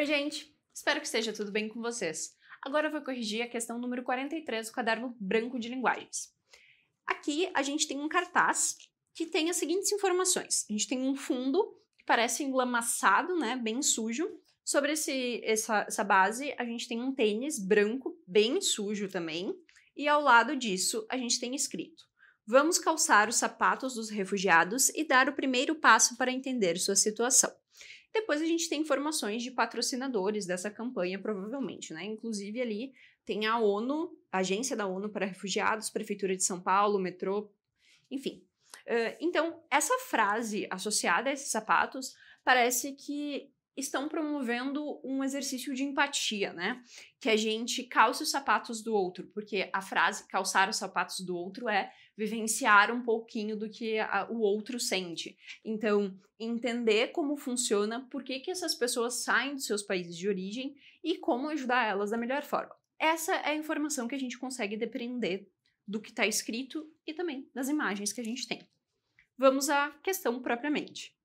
Oi, gente! Espero que esteja tudo bem com vocês. Agora eu vou corrigir a questão número 43 do caderno branco de linguagens. Aqui a gente tem um cartaz que tem as seguintes informações. A gente tem um fundo que parece englamaçado, né, bem sujo. Sobre esse, essa, essa base, a gente tem um tênis branco, bem sujo também. E ao lado disso, a gente tem escrito: Vamos calçar os sapatos dos refugiados e dar o primeiro passo para entender sua situação. Depois a gente tem informações de patrocinadores dessa campanha, provavelmente, né? Inclusive ali tem a ONU, a Agência da ONU para Refugiados, Prefeitura de São Paulo, metrô, enfim. Uh, então, essa frase associada a esses sapatos parece que estão promovendo um exercício de empatia, né? Que a gente calce os sapatos do outro, porque a frase calçar os sapatos do outro é vivenciar um pouquinho do que a, o outro sente. Então, entender como funciona, por que, que essas pessoas saem dos seus países de origem e como ajudar elas da melhor forma. Essa é a informação que a gente consegue depender do que está escrito e também das imagens que a gente tem. Vamos à questão propriamente.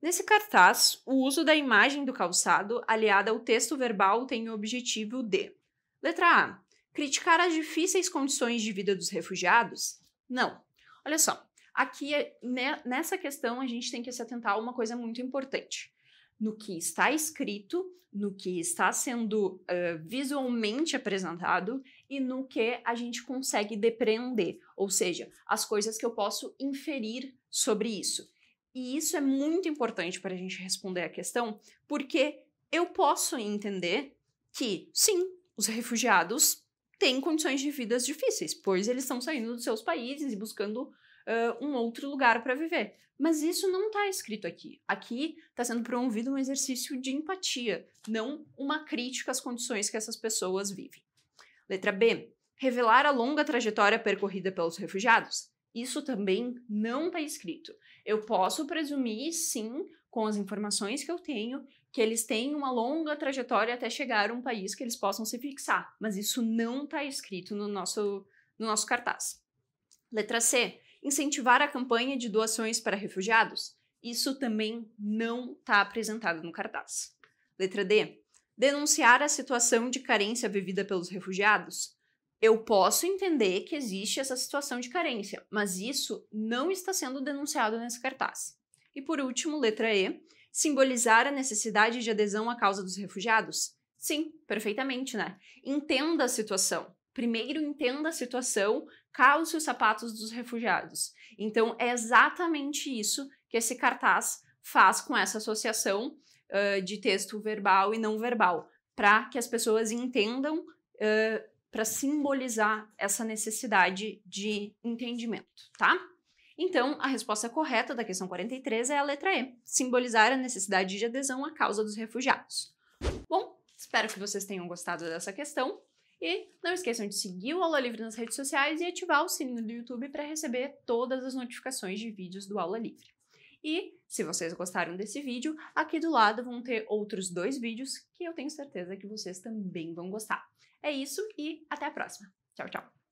Nesse cartaz, o uso da imagem do calçado aliada ao texto verbal tem o objetivo de: letra A. Criticar as difíceis condições de vida dos refugiados? Não. Olha só, aqui né, nessa questão a gente tem que se atentar a uma coisa muito importante. No que está escrito, no que está sendo uh, visualmente apresentado e no que a gente consegue depreender, ou seja, as coisas que eu posso inferir sobre isso. E isso é muito importante para a gente responder a questão, porque eu posso entender que, sim, os refugiados têm condições de vidas difíceis, pois eles estão saindo dos seus países e buscando uh, um outro lugar para viver. Mas isso não está escrito aqui. Aqui está sendo promovido um exercício de empatia, não uma crítica às condições que essas pessoas vivem. Letra B. Revelar a longa trajetória percorrida pelos refugiados isso também não está escrito. Eu posso presumir, sim, com as informações que eu tenho, que eles têm uma longa trajetória até chegar a um país que eles possam se fixar, mas isso não está escrito no nosso, no nosso cartaz. Letra C. Incentivar a campanha de doações para refugiados. Isso também não está apresentado no cartaz. Letra D. Denunciar a situação de carência vivida pelos refugiados. Eu posso entender que existe essa situação de carência, mas isso não está sendo denunciado nesse cartaz. E por último, letra E, simbolizar a necessidade de adesão à causa dos refugiados? Sim, perfeitamente, né? Entenda a situação. Primeiro entenda a situação, calce os sapatos dos refugiados. Então é exatamente isso que esse cartaz faz com essa associação uh, de texto verbal e não verbal, para que as pessoas entendam uh, para simbolizar essa necessidade de entendimento, tá? Então, a resposta correta da questão 43 é a letra E, simbolizar a necessidade de adesão à causa dos refugiados. Bom, espero que vocês tenham gostado dessa questão e não esqueçam de seguir o Aula Livre nas redes sociais e ativar o sininho do YouTube para receber todas as notificações de vídeos do Aula Livre. E se vocês gostaram desse vídeo, aqui do lado vão ter outros dois vídeos que eu tenho certeza que vocês também vão gostar. É isso e até a próxima. Tchau, tchau!